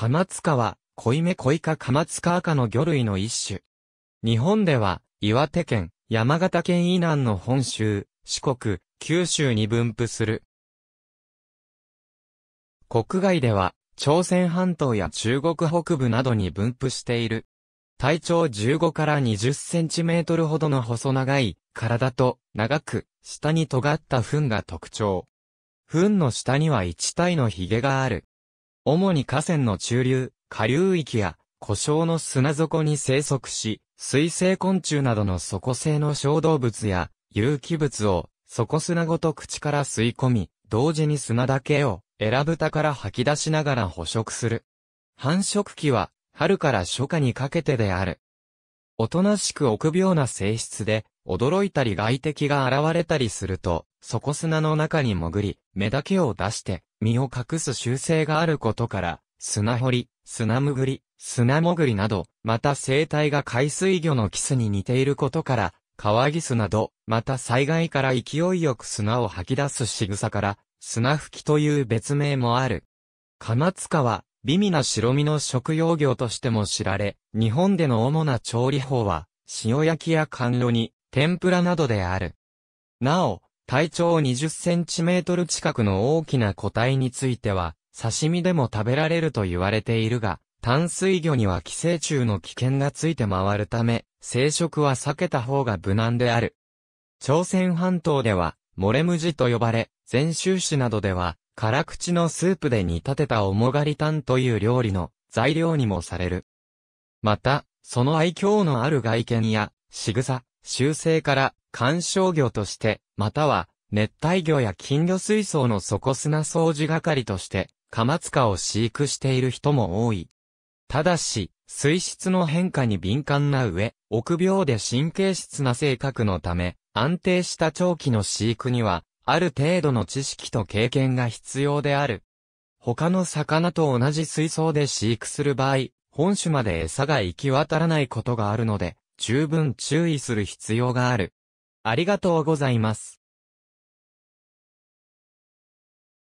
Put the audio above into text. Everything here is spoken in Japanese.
カマツカは、コイメコイカカマツカ赤の魚類の一種。日本では、岩手県、山形県以南の本州、四国、九州に分布する。国外では、朝鮮半島や中国北部などに分布している。体長15から20センチメートルほどの細長い体と長く下に尖った糞が特徴。糞の下には一体のヒゲがある。主に河川の中流、下流域や湖沼の砂底に生息し、水生昆虫などの底性の小動物や有機物を底砂ごと口から吸い込み、同時に砂だけをエラ蓋から吐き出しながら捕食する。繁殖期は春から初夏にかけてである。おとなしく臆病な性質で、驚いたり外敵が現れたりすると、底砂の中に潜り、目だけを出して、身を隠す習性があることから、砂掘り、砂潜り、砂潜りなど、また生態が海水魚のキスに似ていることから、川ギスなど、また災害から勢いよく砂を吐き出す仕草から、砂吹きという別名もある。カマツカは、美味な白身の食用魚としても知られ、日本での主な調理法は、塩焼きや甘露煮、天ぷらなどである。なお、体長20センチメートル近くの大きな個体については、刺身でも食べられると言われているが、淡水魚には寄生虫の危険がついて回るため、生殖は避けた方が無難である。朝鮮半島では、モレムジと呼ばれ、禅州市などでは、辛口のスープで煮立てたオモガリタンという料理の材料にもされる。また、その愛嬌のある外見や、仕草、習性から、観賞魚として、または、熱帯魚や金魚水槽の底砂掃除係として、カマツカを飼育している人も多い。ただし、水質の変化に敏感な上、臆病で神経質な性格のため、安定した長期の飼育には、ある程度の知識と経験が必要である。他の魚と同じ水槽で飼育する場合、本種まで餌が行き渡らないことがあるので、十分注意する必要がある。ありがとうございます。